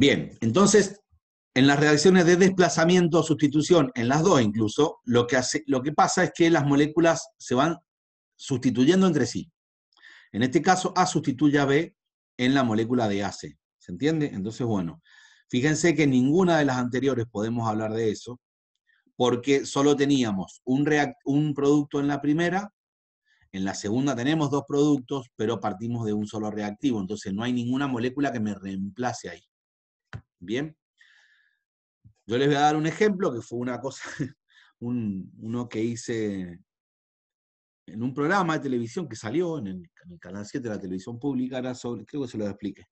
Bien, entonces, en las reacciones de desplazamiento o sustitución, en las dos incluso, lo que, hace, lo que pasa es que las moléculas se van sustituyendo entre sí. En este caso, A sustituye a B en la molécula de AC. ¿Se entiende? Entonces, bueno, fíjense que ninguna de las anteriores podemos hablar de eso, porque solo teníamos un, un producto en la primera, en la segunda tenemos dos productos, pero partimos de un solo reactivo, entonces no hay ninguna molécula que me reemplace ahí. Bien. Yo les voy a dar un ejemplo que fue una cosa, uno que hice en un programa de televisión que salió en el, canal 7 de la televisión pública, era sobre, creo que se lo expliqué,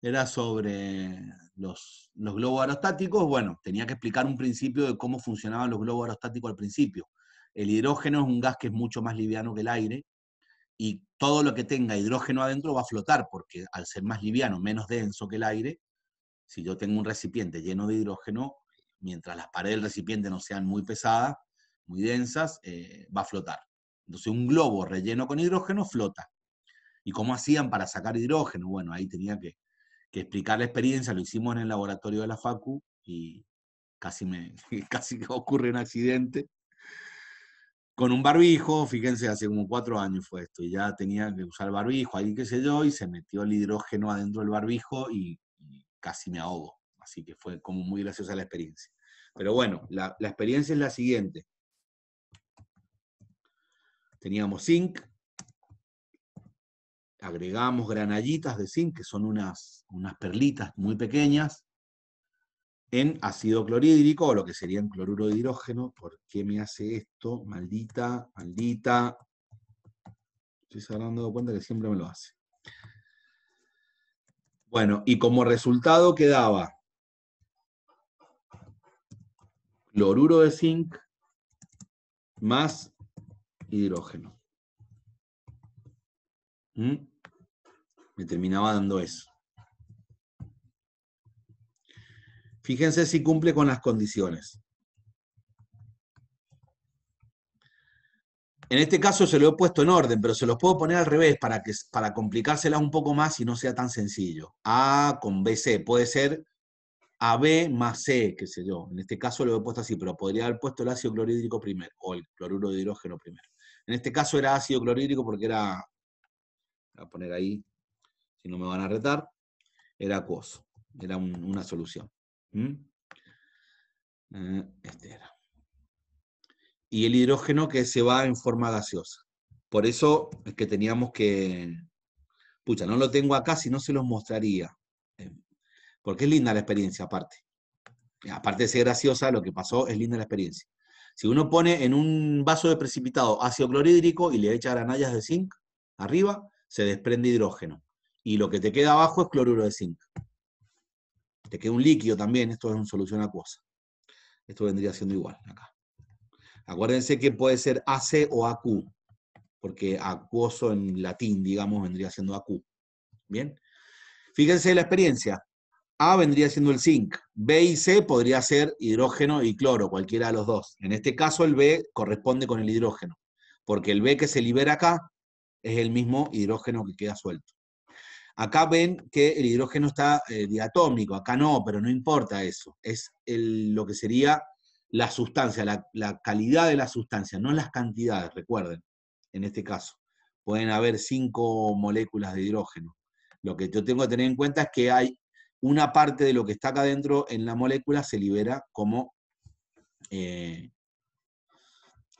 era sobre los, los globos aerostáticos. Bueno, tenía que explicar un principio de cómo funcionaban los globos aerostáticos al principio. El hidrógeno es un gas que es mucho más liviano que el aire y todo lo que tenga hidrógeno adentro va a flotar porque al ser más liviano, menos denso que el aire, si yo tengo un recipiente lleno de hidrógeno, mientras las paredes del recipiente no sean muy pesadas, muy densas, eh, va a flotar. Entonces un globo relleno con hidrógeno flota. ¿Y cómo hacían para sacar hidrógeno? Bueno, ahí tenía que, explicar la experiencia, lo hicimos en el laboratorio de la FACU y casi, me, casi ocurre un accidente. Con un barbijo, fíjense, hace como cuatro años fue esto, y ya tenía que usar barbijo, ahí qué sé yo, y se metió el hidrógeno adentro del barbijo y casi me ahogo. Así que fue como muy graciosa la experiencia. Pero bueno, la, experiencia es la siguiente. Teníamos zinc, agregamos granallitas de zinc, que son unas, unas perlitas muy pequeñas, en ácido clorhídrico, o lo que sería en cloruro de hidrógeno. ¿Por qué me hace esto? Maldita, maldita. Estoy se de cuenta que siempre me lo hace. Bueno, y como resultado quedaba cloruro de zinc más hidrógeno. ¿Mm? Me terminaba dando eso. Fíjense si cumple con las condiciones. En este caso se lo he puesto en orden, pero se los puedo poner al revés para, que, para complicárselas un poco más y no sea tan sencillo. A con BC, puede ser AB más C, qué sé yo. En este caso lo he puesto así, pero podría haber puesto el ácido clorhídrico primero, o el cloruro de hidrógeno primero. En este caso era ácido clorhídrico porque era, voy a poner ahí, si no me van a retar, era acuoso, era una solución. ¿Mm? Eh, este era y el hidrógeno que se va en forma gaseosa. Por eso es que teníamos que... Pucha, no lo tengo acá, si no se los mostraría. Eh, porque es linda la experiencia aparte. Aparte de ser graciosa, lo que pasó es linda la experiencia. Si uno pone en un vaso de precipitado ácido clorhídrico y le echa granallas de zinc arriba, se desprende hidrógeno. Y lo que te queda abajo es cloruro de zinc. Te queda un líquido también, esto es una solución acuosa. Esto vendría siendo igual acá. Acuérdense que puede ser AC o AQ, porque acuoso en latín, digamos, vendría siendo AQ. Bien. Fíjense la experiencia. A vendría siendo el zinc. B y C podría ser hidrógeno y cloro, cualquiera de los dos. En este caso, el B corresponde con el hidrógeno, porque el B que se libera acá es el mismo hidrógeno que queda suelto. Acá ven que el hidrógeno está eh, diatómico, acá no, pero no importa eso. Es lo que sería la sustancia, la, calidad de la sustancia, no las cantidades, recuerden, en este caso. Pueden haber cinco moléculas de hidrógeno. Lo que yo tengo que tener en cuenta es que hay una parte de lo que está acá adentro en la molécula se libera como, eh,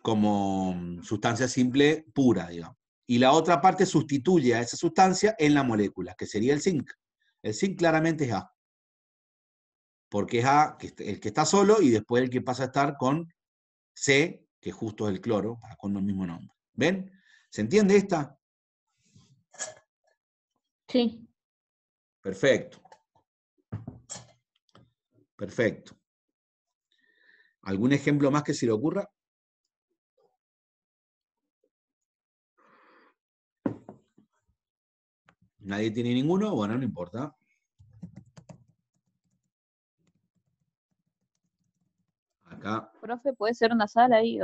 como sustancia simple pura, digamos. Y la otra parte sustituye a esa sustancia en la molécula, que sería el zinc. El zinc claramente es A porque es A, el que está solo, y después el que pasa a estar con C, que justo es el cloro, con el mismo nombre. ¿Ven? ¿Se entiende esta? Sí. Perfecto. Perfecto. ¿Algún ejemplo más que se le ocurra? ¿Nadie tiene ninguno? Bueno, no importa. Profe, ¿puede ser una sala ahí?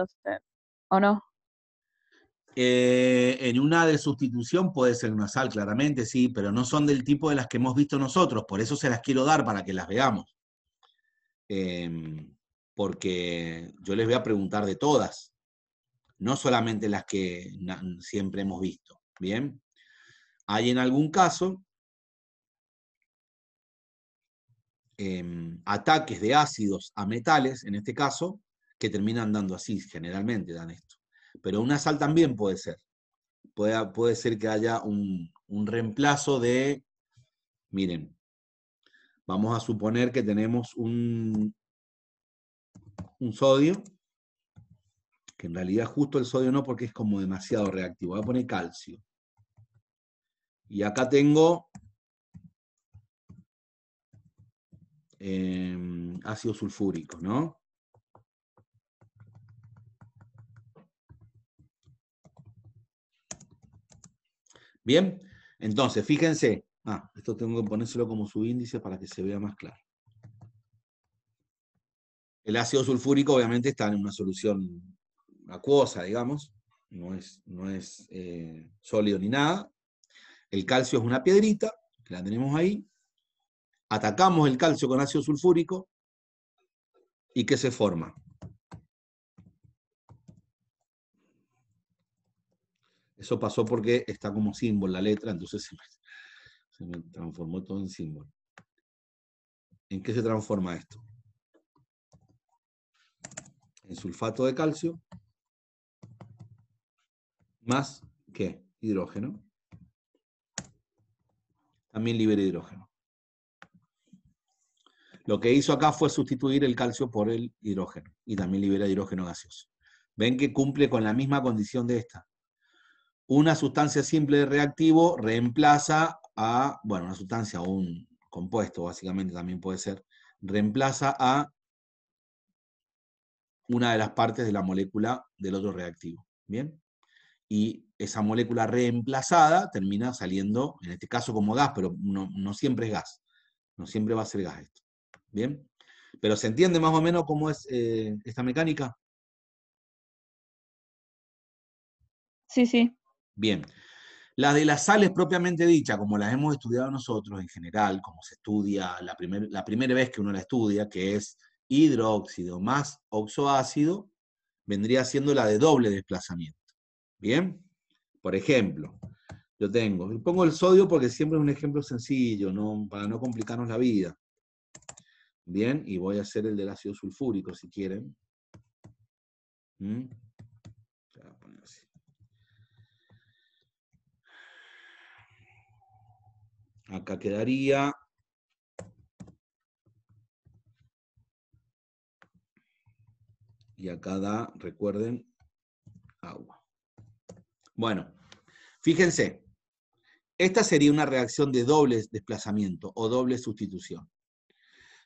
O, no? Eh, en una de sustitución puede ser una sal, claramente, sí, pero no son del tipo de las que hemos visto nosotros, por eso se las quiero dar para que las veamos. Em, porque yo les voy a preguntar de todas, no solamente las que siempre hemos visto. Bien, hay en algún caso Em, ataques de ácidos a metales, en este caso, que terminan dando así, generalmente dan esto. Pero una sal también puede ser. Puede, puede ser que haya un, un reemplazo de, miren, vamos a suponer que tenemos un, un sodio, que en realidad justo el sodio no porque es como demasiado reactivo, voy a poner calcio. Y acá tengo Em, ácido sulfúrico, ¿no? Bien, entonces, fíjense. Ah, esto tengo que ponérselo como subíndice para que se vea más claro. El ácido sulfúrico obviamente está en una solución acuosa, digamos, no es, no es eh, sólido ni nada. El calcio es una piedrita, que la tenemos ahí, atacamos el calcio con ácido sulfúrico y ¿qué se forma? Eso pasó porque está como símbolo la letra, entonces se me, transformó todo en símbolo. ¿En qué se transforma esto? En sulfato de calcio más, ¿qué? Hidrógeno. También libera hidrógeno. Lo que hizo acá fue sustituir el calcio por el hidrógeno y también libera hidrógeno gaseoso. Ven que cumple con la misma condición de esta. Una sustancia simple de reactivo reemplaza a, bueno, una sustancia o un compuesto básicamente también puede ser, reemplaza a una de las partes de la molécula del otro reactivo. ¿Bien? Y esa molécula reemplazada termina saliendo, en este caso como gas, pero no, no siempre es gas. No siempre va a ser gas esto. ¿Bien? Pero se entiende más o menos cómo es eh, esta mecánica. Sí, sí. Bien. La de las sales propiamente dicha como las hemos estudiado nosotros en general, como se estudia la, la primera vez que uno la estudia, que es hidróxido más oxoácido, vendría siendo la de doble desplazamiento. ¿Bien? Por ejemplo, yo tengo, pongo el sodio porque siempre es un ejemplo sencillo, ¿no? para no complicarnos la vida. Bien, y voy a hacer el del ácido sulfúrico si quieren. ¿Mm? Acá quedaría y acá da, recuerden, agua. Bueno, fíjense, esta sería una reacción de doble desplazamiento o doble sustitución.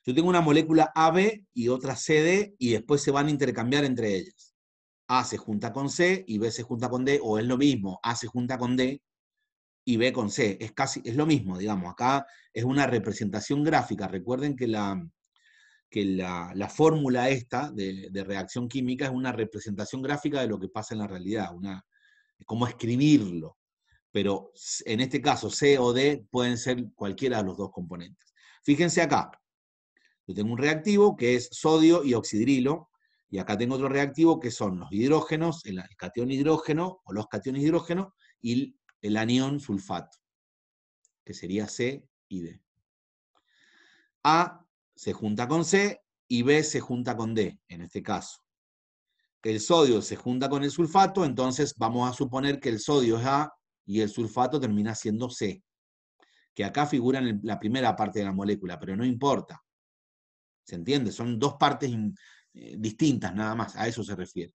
Yo tengo una molécula AB y otra CD y después se van a intercambiar entre ellas. A se junta con C y B se junta con D, o es lo mismo, A se junta con D y B con C. Es casi, es lo mismo, digamos. Acá es una representación gráfica. Recuerden que la, que la, fórmula esta de, reacción química es una representación gráfica de lo que pasa en la realidad, una, es como escribirlo. Pero en este caso, C o D pueden ser cualquiera de los dos componentes. Fíjense acá, yo tengo un reactivo que es sodio y oxidrilo, y acá tengo otro reactivo que son los hidrógenos, el cation hidrógeno o los cation hidrógeno y el anión sulfato, que sería C y D. A se junta con C y B se junta con D, en este caso. El sodio se junta con el sulfato, entonces vamos a suponer que el sodio es A y el sulfato termina siendo C, que acá figura en la primera parte de la molécula, pero no importa. ¿Se entiende? Son dos partes eh, distintas nada más, a eso se refiere.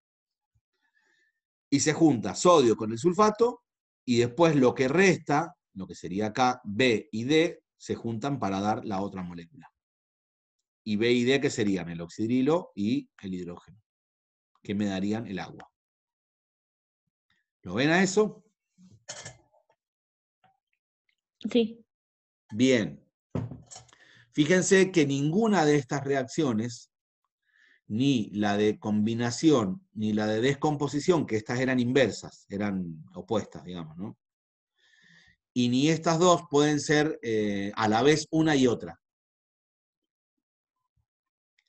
Y se junta sodio con el sulfato y después lo que resta, lo que sería acá B y D, se juntan para dar la otra molécula. Y B y D que serían el oxidrilo y el hidrógeno, que me darían el agua. ¿Lo ven a eso? Sí. Bien. Fíjense que ninguna de estas reacciones, ni la de combinación, ni la de descomposición, que estas eran inversas, eran opuestas, digamos, ¿no? Y ni estas dos pueden ser eh, a la vez una y otra.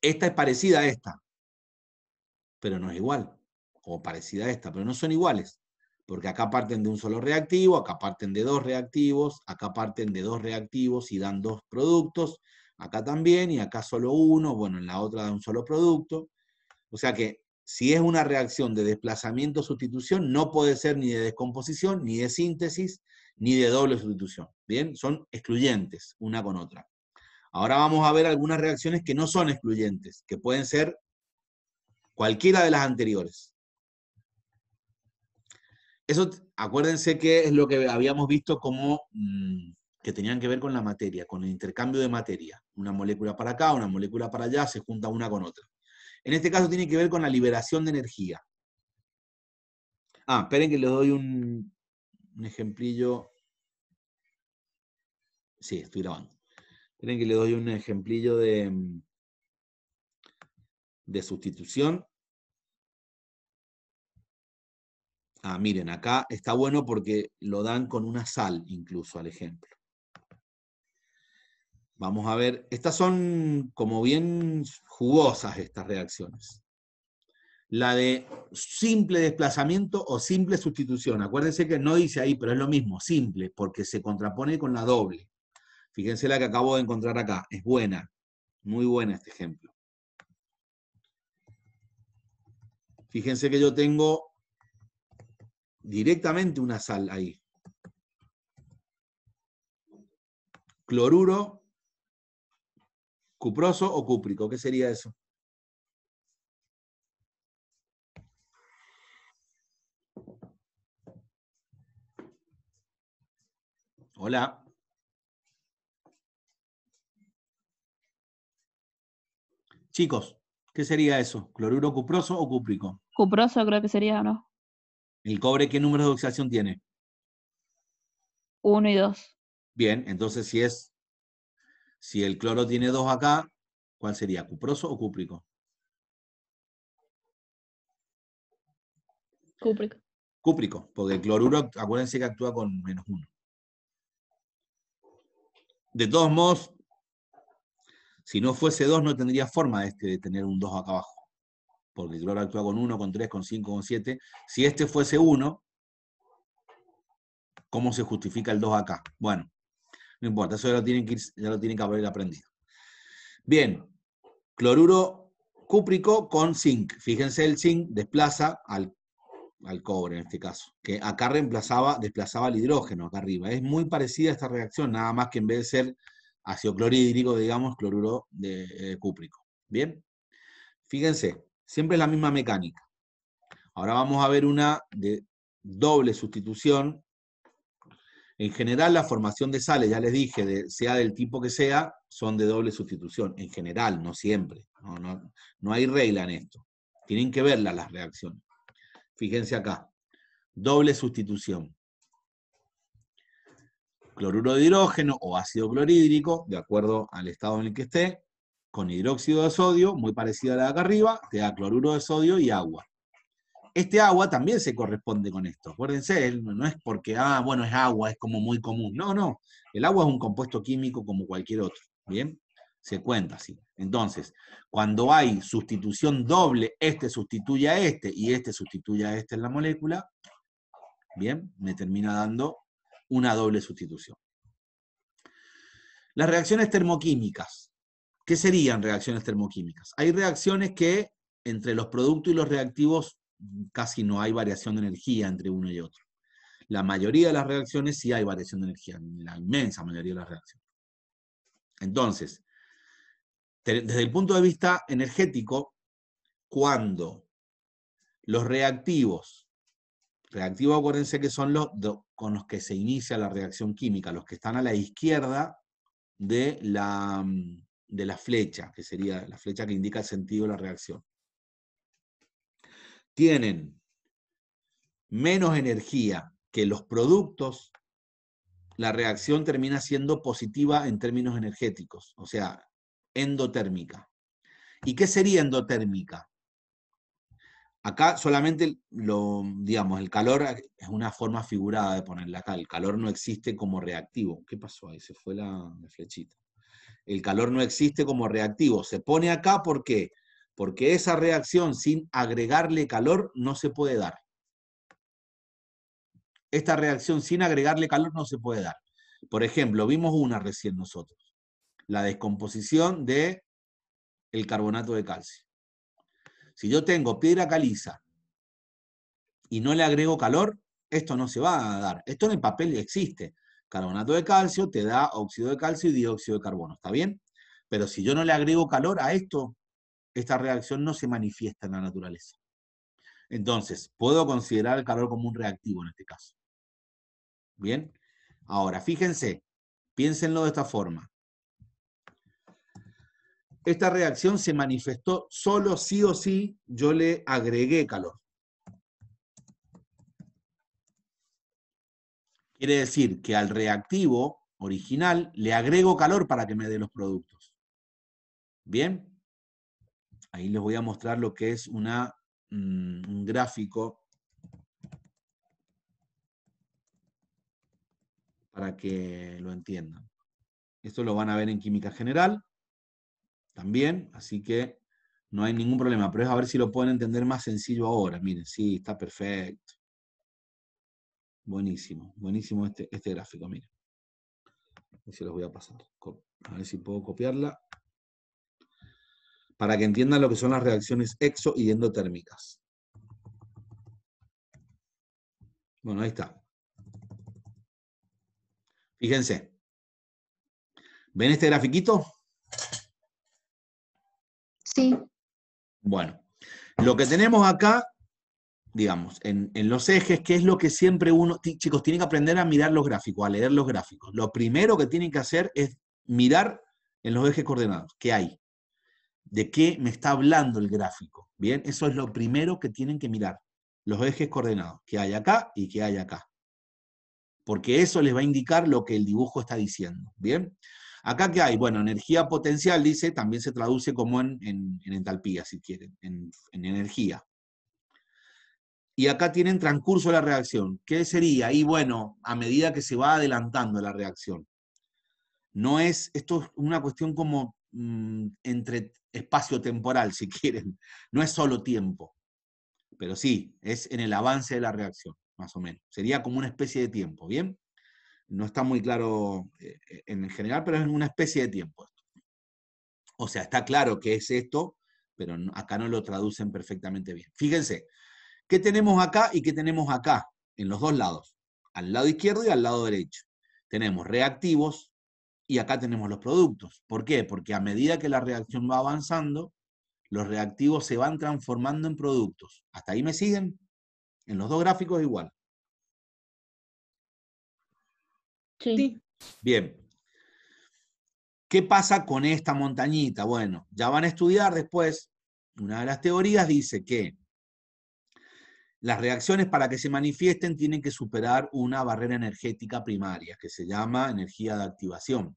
Esta es parecida a esta, pero no es igual, o parecida a esta, pero no son iguales, porque acá parten de un solo reactivo, acá parten de dos reactivos, acá parten de dos reactivos y dan dos productos, acá también y acá solo uno, bueno, en la otra da un solo producto. O sea que si es una reacción de desplazamiento-sustitución, no puede ser ni de descomposición, ni de síntesis, ni de doble sustitución. Bien, son excluyentes una con otra. Ahora vamos a ver algunas reacciones que no son excluyentes, que pueden ser cualquiera de las anteriores. Eso, acuérdense que es lo que habíamos visto como mm, que tenían que ver con la materia, con el intercambio de materia. Una molécula para acá, una molécula para allá, se junta una con otra. En este caso tiene que ver con la liberación de energía. Ah, esperen que les doy un, ejemplillo. Sí, estoy grabando. Esperen que les doy un ejemplillo de, de sustitución. Ah, miren, acá está bueno porque lo dan con una sal incluso al ejemplo. Vamos a ver, estas son como bien jugosas estas reacciones. La de simple desplazamiento o simple sustitución. Acuérdense que no dice ahí, pero es lo mismo, simple, porque se contrapone con la doble. Fíjense la que acabo de encontrar acá. Es buena, muy buena este ejemplo. Fíjense que yo tengo directamente una sal ahí. Cloruro cuproso o cúprico. ¿Qué sería eso? Hola. Chicos, ¿qué sería eso? ¿Cloruro cuproso o cúprico? Cuproso creo que sería, ¿no? ¿El cobre qué número de oxidación tiene? Uno y dos. Bien, entonces si es si el cloro tiene 2 acá, ¿cuál sería? ¿Cuproso o cúprico? Cúprico. Cúprico, porque el cloruro, acuérdense que actúa con menos 1. De todos modos, si no fuese 2 no tendría forma este de tener un 2 acá abajo porque el cloro actúa con 1, con 3, con 5, con 7. Si este fuese 1, ¿cómo se justifica el 2 acá? Bueno, no importa, eso ya lo tienen que, ya lo tienen que haber aprendido. Bien, cloruro cúprico con zinc. Fíjense, el zinc desplaza al, cobre en este caso, que acá reemplazaba, desplazaba el hidrógeno acá arriba. Es muy parecida a esta reacción, nada más que en vez de ser ácido clorhídrico, digamos, cloruro de, eh, cúprico. Bien, fíjense, siempre es la misma mecánica. Ahora vamos a ver una de doble sustitución en general, la formación de sales, ya les dije, sea del tipo que sea, son de doble sustitución. En general, no siempre. No, no hay regla en esto. Tienen que verlas las reacciones. Fíjense acá. Doble sustitución. Cloruro de hidrógeno o ácido clorhídrico, de acuerdo al estado en el que esté, con hidróxido de sodio, muy parecido a la de acá arriba, te da cloruro de sodio y agua. Este agua también se corresponde con esto. Acuérdense, no es porque, ah, bueno, es agua, es como muy común. No, no. El agua es un compuesto químico como cualquier otro. ¿Bien? Se cuenta así. Entonces, cuando hay sustitución doble, este sustituye a este y este sustituye a este en la molécula, ¿bien? Me termina dando una doble sustitución. Las reacciones termoquímicas. ¿Qué serían reacciones termoquímicas? Hay reacciones que entre los productos y los reactivos casi no hay variación de energía entre uno y otro. La mayoría de las reacciones sí hay variación de energía, la inmensa mayoría de las reacciones. Entonces, desde el punto de vista energético, cuando los reactivos, reactivos acuérdense que son los con los que se inicia la reacción química, los que están a la izquierda de la, de la flecha, que sería la flecha que indica el sentido de la reacción tienen menos energía que los productos, la reacción termina siendo positiva en términos energéticos, o sea, endotérmica. ¿Y qué sería endotérmica? Acá solamente lo, digamos, el calor es una forma figurada de ponerla acá. El calor no existe como reactivo. ¿Qué pasó ahí? Se fue la, la flechita. El calor no existe como reactivo. Se pone acá porque porque esa reacción sin agregarle calor no se puede dar. Esta reacción sin agregarle calor no se puede dar. Por ejemplo, vimos una recién nosotros, la descomposición de el carbonato de calcio. Si yo tengo piedra caliza y no le agrego calor, esto no se va a dar. Esto en el papel existe. Carbonato de calcio te da óxido de calcio y dióxido de carbono, ¿está bien? Pero si yo no le agrego calor a esto, esta reacción no se manifiesta en la naturaleza. Entonces, puedo considerar el calor como un reactivo en este caso. ¿Bien? Ahora, fíjense, piénsenlo de esta forma. Esta reacción se manifestó solo si o si yo le agregué calor. Quiere decir que al reactivo original le agrego calor para que me dé los productos. ¿Bien? Ahí les voy a mostrar lo que es una, mm, un gráfico para que lo entiendan. Esto lo van a ver en química general también, así que no hay ningún problema, pero es a ver si lo pueden entender más sencillo ahora. Miren, sí, está perfecto. Buenísimo, buenísimo este, este gráfico, miren. Y se los voy a pasar. A ver si puedo copiarla para que entiendan lo que son las reacciones exo y endotérmicas. Bueno, ahí está. Fíjense. ¿Ven este grafiquito? Sí. Bueno, lo que tenemos acá, digamos, en, los ejes, que es lo que siempre uno, chicos, tienen que aprender a mirar los gráficos, a leer los gráficos. Lo primero que tienen que hacer es mirar en los ejes coordenados, qué hay de qué me está hablando el gráfico. Bien, eso es lo primero que tienen que mirar, los ejes coordenados, que hay acá y que hay acá. Porque eso les va a indicar lo que el dibujo está diciendo. Bien, acá qué hay, bueno, energía potencial, dice, también se traduce como en, entalpía, si quieren, en, en energía. Y acá tienen transcurso de la reacción. ¿Qué sería? Y bueno, a medida que se va adelantando la reacción. No es, esto es una cuestión como Mm, entre espacio temporal, si quieren. No es solo tiempo, pero sí, es en el avance de la reacción, más o menos. Sería como una especie de tiempo, ¿bien? No está muy claro eh, eh, en general, pero es una especie de tiempo. O sea, está claro que es esto, pero acá no lo traducen perfectamente bien. Fíjense, ¿qué tenemos acá y qué tenemos acá? En los dos lados, al lado izquierdo y al lado derecho. Tenemos reactivos, y acá tenemos los productos. ¿Por qué? Porque a medida que la reacción va avanzando, los reactivos se van transformando en productos. ¿Hasta ahí me siguen? En los dos gráficos igual. Sí. Bien. ¿Qué pasa con esta montañita? Bueno, ya van a estudiar después. Una de las teorías dice que las reacciones para que se manifiesten tienen que superar una barrera energética primaria, que se llama energía de activación.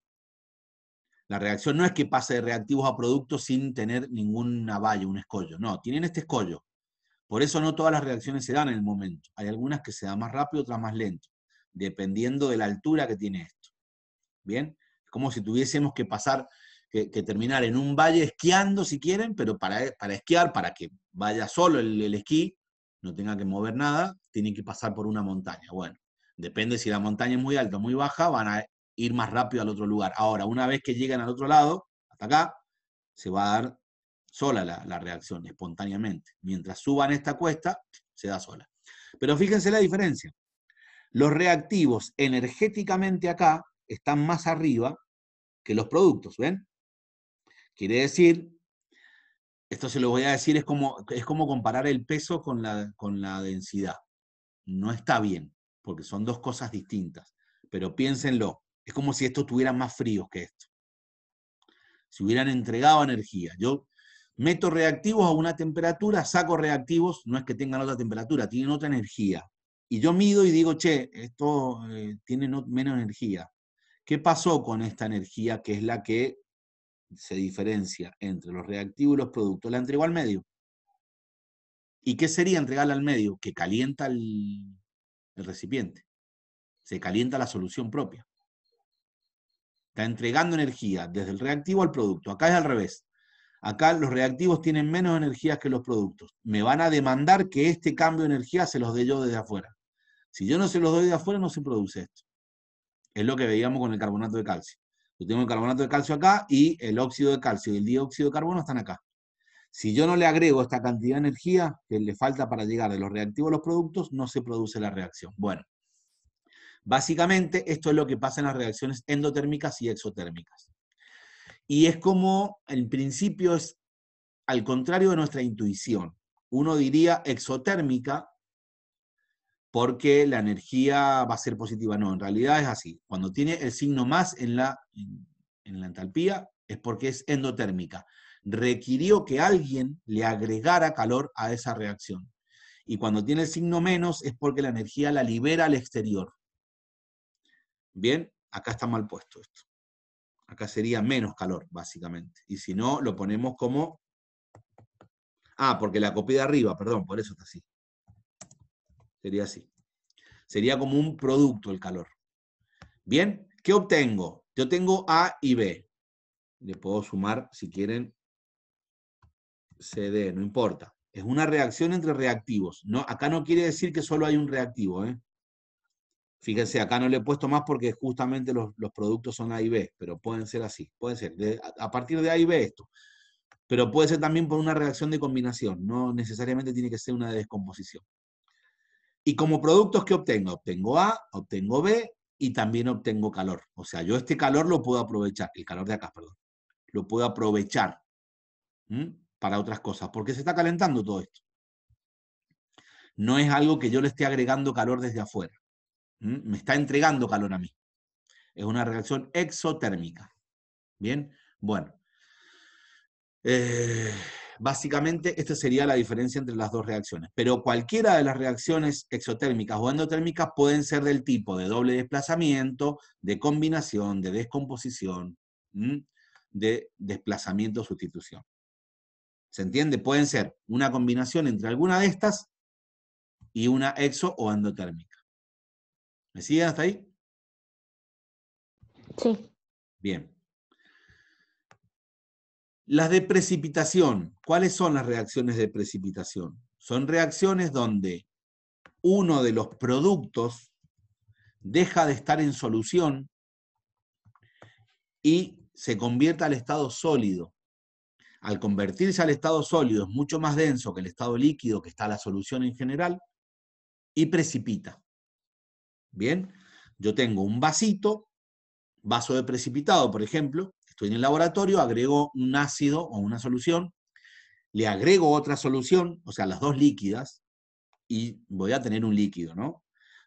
La reacción no es que pase de reactivos a productos sin tener ningún valle, un escollo. No, tienen este escollo. Por eso no todas las reacciones se dan en el momento. Hay algunas que se dan más rápido, otras más lento, dependiendo de la altura que tiene esto. ¿Bien? Es como si tuviésemos que pasar, que, terminar en un valle esquiando si quieren, pero para, para esquiar, para que vaya solo el esquí, no tenga que mover nada, tienen que pasar por una montaña. Bueno, depende si la montaña es muy alta o muy baja, van a ir más rápido al otro lugar. Ahora, una vez que llegan al otro lado, hasta acá, se va a dar sola la, la reacción, espontáneamente. Mientras suban esta cuesta, se da sola. Pero fíjense la diferencia. Los reactivos energéticamente acá están más arriba que los productos, ¿ven? Quiere decir esto se lo voy a decir, es como, es como comparar el peso con la, con la densidad. No está bien, porque son dos cosas distintas. Pero piénsenlo, es como si esto tuviera más fríos que esto. Si hubieran entregado energía. Yo meto reactivos a una temperatura, saco reactivos, no es que tengan otra temperatura, tienen otra energía. Y yo mido y digo, che, esto eh, tiene menos energía. ¿Qué pasó con esta energía que es la que se diferencia entre los reactivos y los productos, la entrego al medio. ¿Y qué sería entregarla al medio? Que calienta el, el recipiente. Se calienta la solución propia. Está entregando energía desde el reactivo al producto. Acá es al revés. Acá los reactivos tienen menos energía que los productos. Me van a demandar que este cambio de energía se los dé yo desde afuera. Si yo no se los doy de afuera, no se produce esto. Es lo que veíamos con el carbonato de calcio. Yo tengo el carbonato de calcio acá y el óxido de calcio y el dióxido de carbono están acá. Si yo no le agrego esta cantidad de energía que le falta para llegar de los reactivos a los productos, no se produce la reacción. Bueno, básicamente esto es lo que pasa en las reacciones endotérmicas y exotérmicas. Y es como, en principio, es al contrario de nuestra intuición. Uno diría exotérmica porque la energía va a ser positiva. No, en realidad es así. Cuando tiene el signo más en la, en la entalpía es porque es endotérmica. Requirió que alguien le agregara calor a esa reacción. Y cuando tiene el signo menos es porque la energía la libera al exterior. Bien, acá está mal puesto esto. Acá sería menos calor, básicamente. Y si no, lo ponemos como... Ah, porque la copia de arriba, perdón, por eso está así. Sería así. Sería como un producto el calor. Bien, ¿qué obtengo? Yo tengo A y B. Le puedo sumar, si quieren, CD, no importa. Es una reacción entre reactivos. No, acá no quiere decir que solo hay un reactivo. ¿eh? Fíjense, acá no le he puesto más porque justamente los, productos son A y B, pero pueden ser así. puede ser a partir de A y B esto. Pero puede ser también por una reacción de combinación. No necesariamente tiene que ser una descomposición. Y como productos, que obtengo? Obtengo A, obtengo B y también obtengo calor. O sea, yo este calor lo puedo aprovechar, el calor de acá, perdón, lo puedo aprovechar para otras cosas, porque se está calentando todo esto. No es algo que yo le esté agregando calor desde afuera. Me está entregando calor a mí. Es una reacción exotérmica. Bien, bueno. Eh, Básicamente, esta sería la diferencia entre las dos reacciones. Pero cualquiera de las reacciones exotérmicas o endotérmicas pueden ser del tipo de doble desplazamiento, de combinación, de descomposición, de desplazamiento-sustitución. ¿Se entiende? Pueden ser una combinación entre alguna de estas y una exo o endotérmica. ¿Me siguen hasta ahí? Sí. Bien. Las de precipitación. ¿Cuáles son las reacciones de precipitación? Son reacciones donde uno de los productos deja de estar en solución y se convierte al estado sólido. Al convertirse al estado sólido es mucho más denso que el estado líquido, que está la solución en general, y precipita. Bien, yo tengo un vasito, vaso de precipitado, por ejemplo, Estoy en el laboratorio, agrego un ácido o una solución, le agrego otra solución, o sea, las dos líquidas, y voy a tener un líquido, ¿no?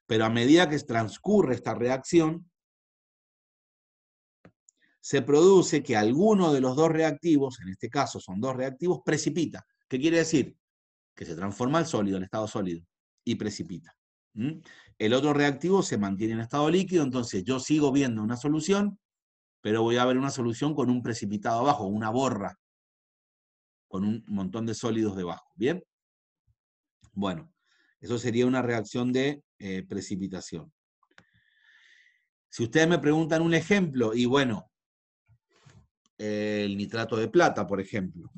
Pero a medida que transcurre esta reacción, se produce que alguno de los dos reactivos, en este caso son dos reactivos, precipita. ¿Qué quiere decir? Que se transforma el sólido, en estado sólido, y precipita. El otro reactivo se mantiene en estado líquido, entonces yo sigo viendo una solución pero voy a ver una solución con un precipitado abajo, una borra, con un montón de sólidos debajo. ¿Bien? Bueno, eso sería una reacción de eh, precipitación. Si ustedes me preguntan un ejemplo, y bueno, el nitrato de plata, por ejemplo.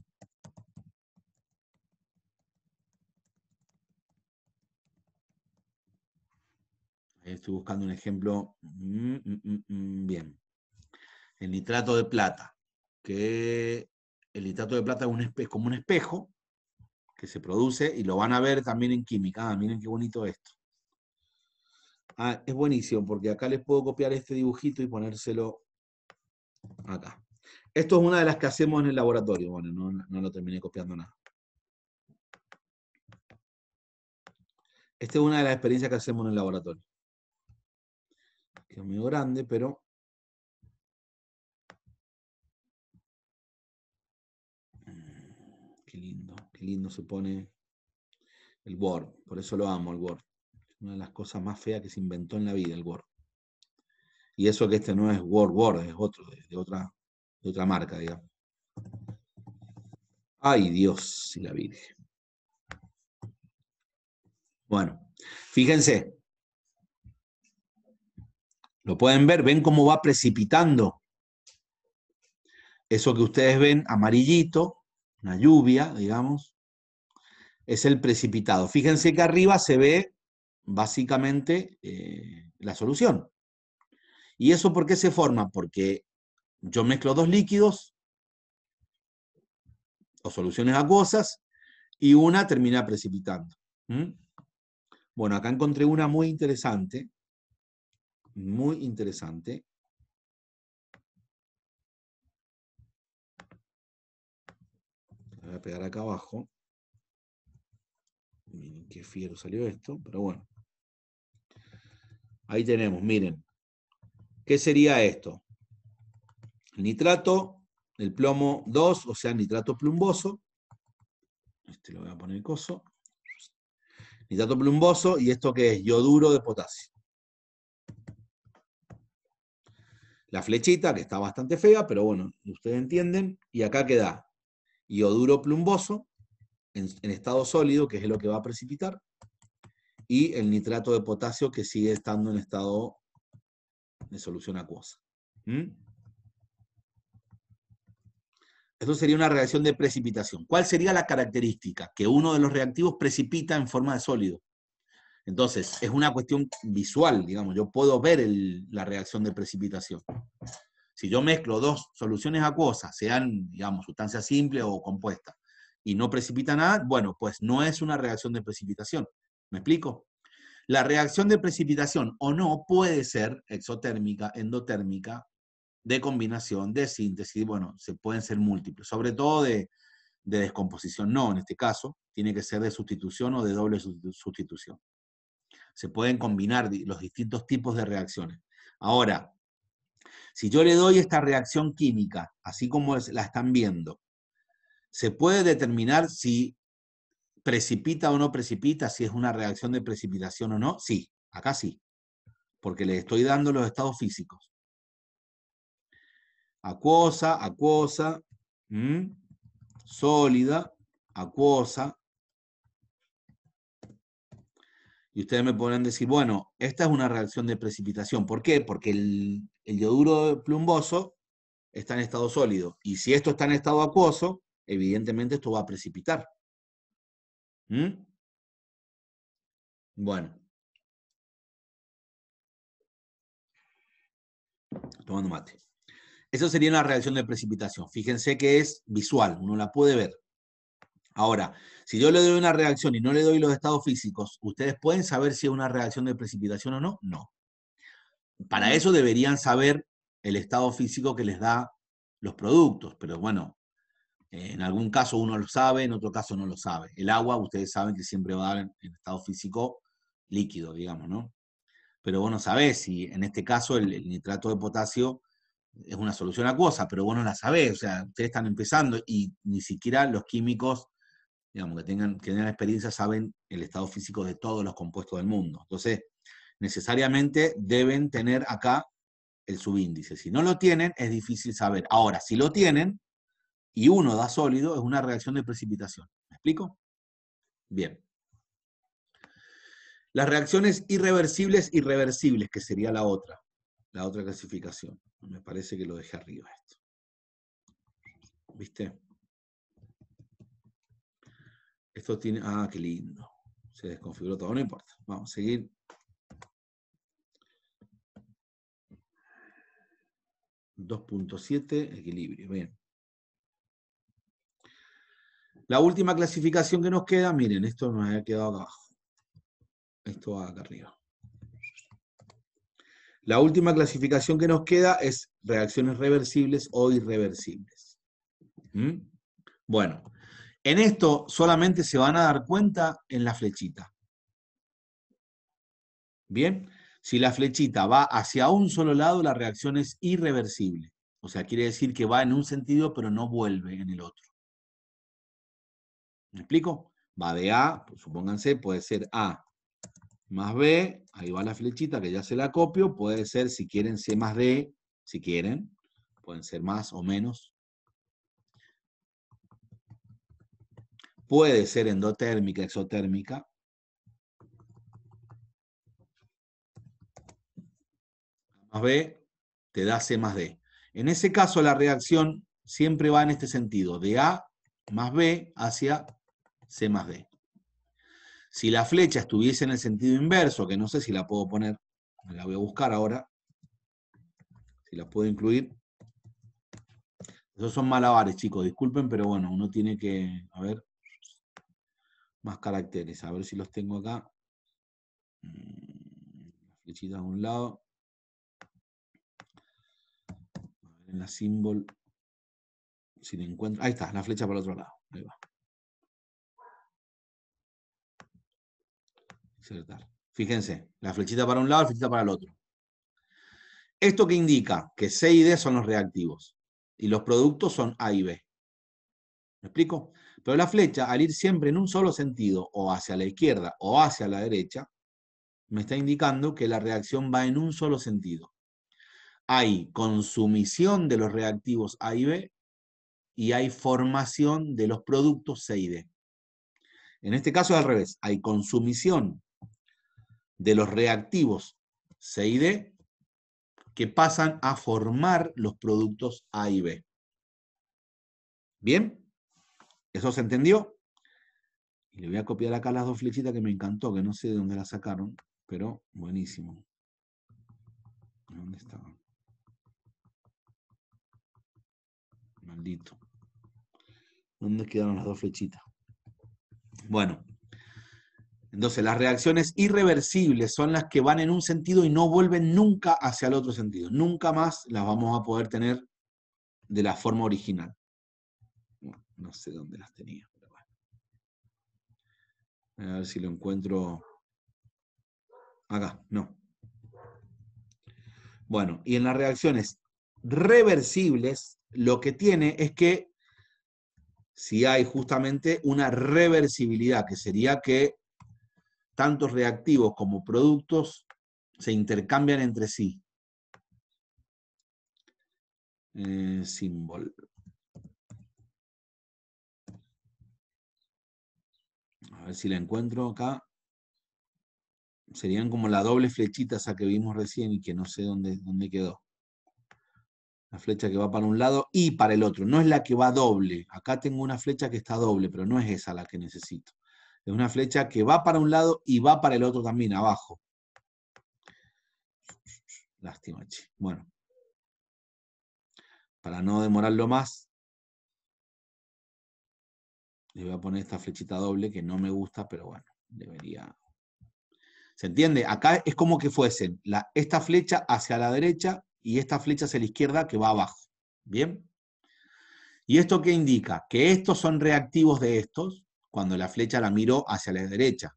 Estoy buscando un ejemplo. Mm, mm, mm, bien el nitrato de plata, que el nitrato de plata es, como un espejo que se produce y lo van a ver también en química. Ah, miren qué bonito esto. Ah, es buenísimo porque acá les puedo copiar este dibujito y ponérselo acá. Esto es una de las que hacemos en el laboratorio. Bueno, no, lo terminé copiando nada. Esta es una de las experiencias que hacemos en el laboratorio. Que es muy grande, pero Qué lindo, qué lindo se pone el Word. Por eso lo amo, el Word. Una de las cosas más feas que se inventó en la vida, el Word. Y eso que este no es Word Word, es otro, de, otra, de otra marca, digamos. Ay, Dios y la Virgen. Bueno, fíjense. Lo pueden ver, ven cómo va precipitando. Eso que ustedes ven amarillito una lluvia, digamos, es el precipitado. Fíjense que arriba se ve básicamente eh, la solución. ¿Y eso por qué se forma? Porque yo mezclo dos líquidos o soluciones acuosas y una termina precipitando. Bueno, acá encontré una muy interesante, muy interesante, pegar acá abajo. Miren qué fiero salió esto, pero bueno. Ahí tenemos, miren. ¿Qué sería esto? nitrato, el plomo 2, o sea, nitrato plumboso. Este lo voy a poner coso. Nitrato plumboso, y esto que es yoduro de potasio. La flechita, que está bastante fea, pero bueno, ustedes entienden. Y acá queda Yoduro plumboso en, estado sólido, que es lo que va a precipitar, y el nitrato de potasio que sigue estando en estado de solución acuosa. ¿Mm? Esto sería una reacción de precipitación. ¿Cuál sería la característica? Que uno de los reactivos precipita en forma de sólido. Entonces, es una cuestión visual, digamos, yo puedo ver la reacción de precipitación. Si yo mezclo dos soluciones acuosas, sean, digamos, sustancia simple o compuesta, y no precipita nada, bueno, pues no es una reacción de precipitación. ¿Me explico? La reacción de precipitación o no puede ser exotérmica, endotérmica, de combinación, de síntesis, bueno, se pueden ser múltiples, sobre todo de, de descomposición, no, en este caso, tiene que ser de sustitución o de doble sustitución. Se pueden combinar los distintos tipos de reacciones. Ahora, si yo le doy esta reacción química, así como la están viendo, se puede determinar si precipita o no precipita, si es una reacción de precipitación o no. Sí, acá sí, porque le estoy dando los estados físicos. Acuosa, acuosa, sólida, acuosa, y ustedes me podrán decir, bueno, esta es una reacción de precipitación. ¿Por qué? Porque el, el yoduro plumboso está en estado sólido. Y si esto está en estado acuoso, evidentemente esto va a precipitar. ¿Mm? Bueno. Tomando mate. Eso sería una reacción de precipitación. Fíjense que es visual, uno la puede ver. Ahora, si yo le doy una reacción y no le doy los estados físicos, ¿ustedes pueden saber si es una reacción de precipitación o no? No para eso deberían saber el estado físico que les da los productos, pero bueno, eh, en algún caso uno lo sabe, en otro caso no lo sabe. El agua, ustedes saben que siempre va a dar en estado físico líquido, digamos, ¿no? Pero vos no sabés si en este caso el, nitrato de potasio es una solución acuosa, pero vos no la sabés, o sea, ustedes están empezando y ni siquiera los químicos, digamos, que tengan, que tengan experiencia saben el estado físico de todos los compuestos del mundo. Entonces, necesariamente deben tener acá el subíndice. Si no lo tienen, es difícil saber. Ahora, si lo tienen y uno da sólido, es una reacción de precipitación. ¿Me explico? Bien. Las reacciones irreversibles, irreversibles, que sería la otra, la otra clasificación. Me parece que lo dejé arriba esto. ¿Viste? Esto tiene... Ah, qué lindo. Se desconfiguró todo, no importa. Vamos a seguir 2.7, equilibrio, bien. La última clasificación que nos queda, miren, esto me ha quedado acá abajo. Esto va acá arriba. La última clasificación que nos queda es reacciones reversibles o irreversibles. ¿Mm? Bueno, en esto solamente se van a dar cuenta en la flechita. Bien, si la flechita va hacia un solo lado, la reacción es irreversible. O sea, quiere decir que va en un sentido, pero no vuelve en el otro. ¿Me explico? Va de A, pues, supónganse, puede ser A más B, ahí va la flechita que ya se la copio, puede ser si quieren C más D, si quieren, pueden ser más o menos. Puede ser endotérmica, exotérmica, B te da C más D. En ese caso la reacción siempre va en este sentido, de A más B hacia C más D. Si la flecha estuviese en el sentido inverso, que no sé si la puedo poner, la voy a buscar ahora, si la puedo incluir. Esos son malabares, chicos, disculpen, pero bueno, uno tiene que, a ver, más caracteres, a ver si los tengo acá. Mm, flechitas a un lado. la símbolo, si encuentro, ahí está, la flecha para el otro lado, ahí va. Fíjense, la flechita para un lado, la flechita para el otro. ¿Esto que indica? Que C y D son los reactivos y los productos son A y B. ¿Me explico? Pero la flecha, al ir siempre en un solo sentido, o hacia la izquierda o hacia la derecha, me está indicando que la reacción va en un solo sentido hay consumición de los reactivos A y B y hay formación de los productos C y D. En este caso es al revés, hay consumición de los reactivos C y D que pasan a formar los productos A y B. ¿Bien? ¿Eso se entendió? Y le voy a copiar acá las dos flechitas que me encantó, que no sé de dónde las sacaron, pero buenísimo. ¿Dónde estaban? Maldito. ¿Dónde quedaron las dos flechitas? Bueno. Entonces, las reacciones irreversibles son las que van en un sentido y no vuelven nunca hacia el otro sentido. Nunca más las vamos a poder tener de la forma original. no sé dónde las tenía. Pero bueno. A ver si lo encuentro. Acá, no. Bueno, y en las reacciones reversibles lo que tiene es que si hay justamente una reversibilidad, que sería que tantos reactivos como productos se intercambian entre sí. Eh, símbolo. A ver si la encuentro acá. Serían como la doble flechita esa que vimos recién y que no sé dónde, dónde quedó. La flecha que va para un lado y para el otro. No es la que va doble. Acá tengo una flecha que está doble, pero no es esa la que necesito. Es una flecha que va para un lado y va para el otro también, abajo. Lástima, Bueno. Para no demorarlo más, le voy a poner esta flechita doble que no me gusta, pero bueno, debería... ¿Se entiende? Acá es como que fuesen la, esta flecha hacia la derecha y esta flecha hacia la izquierda que va abajo. ¿Bien? ¿Y esto qué indica? Que estos son reactivos de estos cuando la flecha la miro hacia la derecha.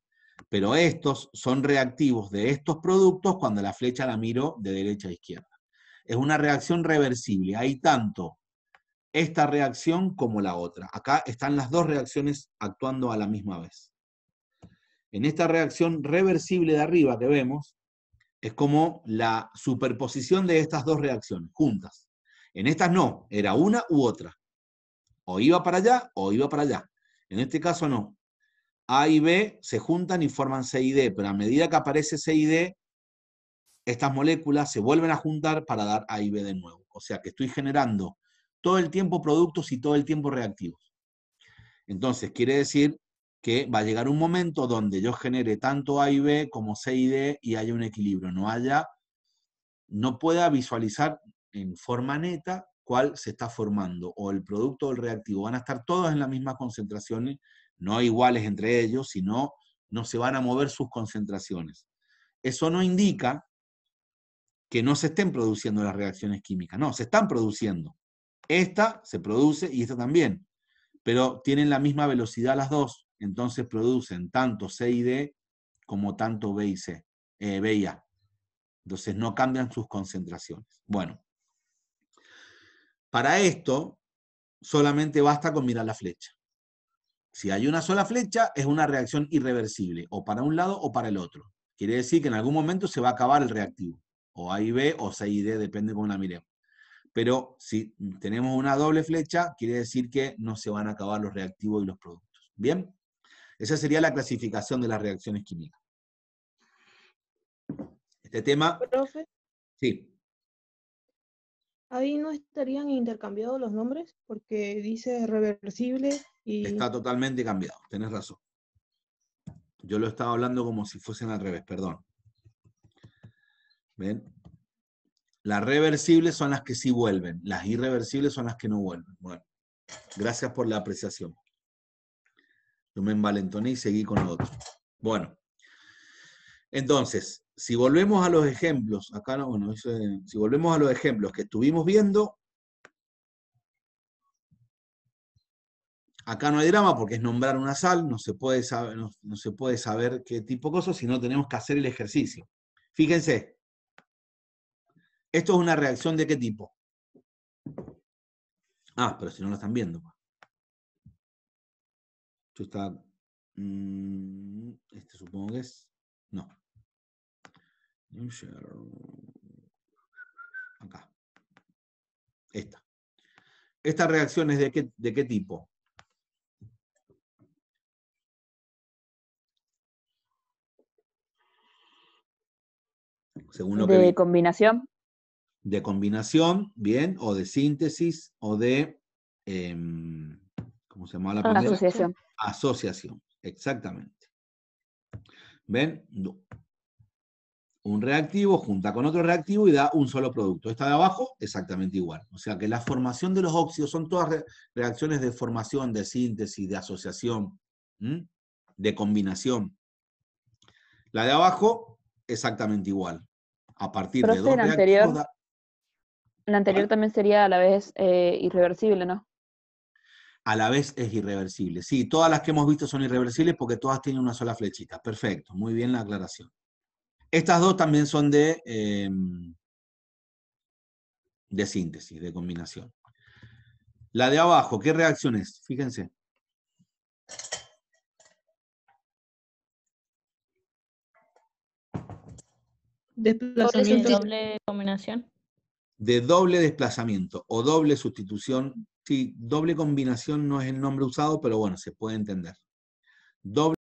Pero estos son reactivos de estos productos cuando la flecha la miro de derecha a izquierda. Es una reacción reversible. Hay tanto esta reacción como la otra. Acá están las dos reacciones actuando a la misma vez. En esta reacción reversible de arriba que vemos, es como la superposición de estas dos reacciones juntas. En estas no, era una u otra. O iba para allá o iba para allá. En este caso no. A y B se juntan y forman C y D, pero a medida que aparece C y D, estas moléculas se vuelven a juntar para dar A y B de nuevo. O sea que estoy generando todo el tiempo productos y todo el tiempo reactivos. Entonces, quiere decir que va a llegar un momento donde yo genere tanto A y B como C y D y haya un equilibrio, no haya, no pueda visualizar en forma neta cuál se está formando, o el producto o el reactivo. Van a estar todos en las mismas concentraciones, no iguales entre ellos, sino no se van a mover sus concentraciones. Eso no indica que no se estén produciendo las reacciones químicas, no, se están produciendo. Esta se produce y esta también, pero tienen la misma velocidad las dos, entonces producen tanto C y D como tanto B y, C, eh, B y A. Entonces no cambian sus concentraciones. Bueno, para esto solamente basta con mirar la flecha. Si hay una sola flecha, es una reacción irreversible, o para un lado o para el otro. Quiere decir que en algún momento se va a acabar el reactivo, o A y B o C y D, depende cómo la miremos. Pero si tenemos una doble flecha, quiere decir que no se van a acabar los reactivos y los productos. ¿Bien? Esa sería la clasificación de las reacciones químicas. Este tema... ¿Profe? Sí. Ahí no estarían intercambiados los nombres porque dice reversible y... Está totalmente cambiado, tenés razón. Yo lo estaba hablando como si fuesen al revés, perdón. ¿Ven? Las reversibles son las que sí vuelven, las irreversibles son las que no vuelven. Bueno, gracias por la apreciación me envalentoné y seguí con lo otro. Bueno, entonces, si volvemos a los ejemplos, acá no, bueno, si volvemos a los ejemplos que estuvimos viendo, acá no hay drama porque es nombrar una sal, no se puede saber, no, se puede saber qué tipo de cosas, no tenemos que hacer el ejercicio. Fíjense, esto es una reacción de qué tipo. Ah, pero si no lo están viendo. Pues está... Mm, este supongo que es... No. Acá. Esta. ¿Esta reacción de qué, de qué tipo? Según lo de combinación. De combinación, bien, o de síntesis, o de, eh, ¿cómo se llama la Asociación. Asociación, exactamente. ¿Ven? Un reactivo junta con otro reactivo y da un solo producto. Esta de abajo, exactamente igual. O sea que la formación de los óxidos son todas reacciones de formación, de síntesis, de asociación, de combinación. La de abajo, exactamente igual. A partir de dos la anterior, La anterior también sería a la vez eh, irreversible, ¿no? a la vez es irreversible. Sí, todas las que hemos visto son irreversibles porque todas tienen una sola flechita. Perfecto, muy bien la aclaración. Estas dos también son de, em, de síntesis, de combinación. La de abajo, ¿qué reacción es? Fíjense. Desplazamiento. doble combinación. De doble desplazamiento o doble sustitución Sí, doble combinación no es el nombre usado, pero bueno, se puede entender. Doble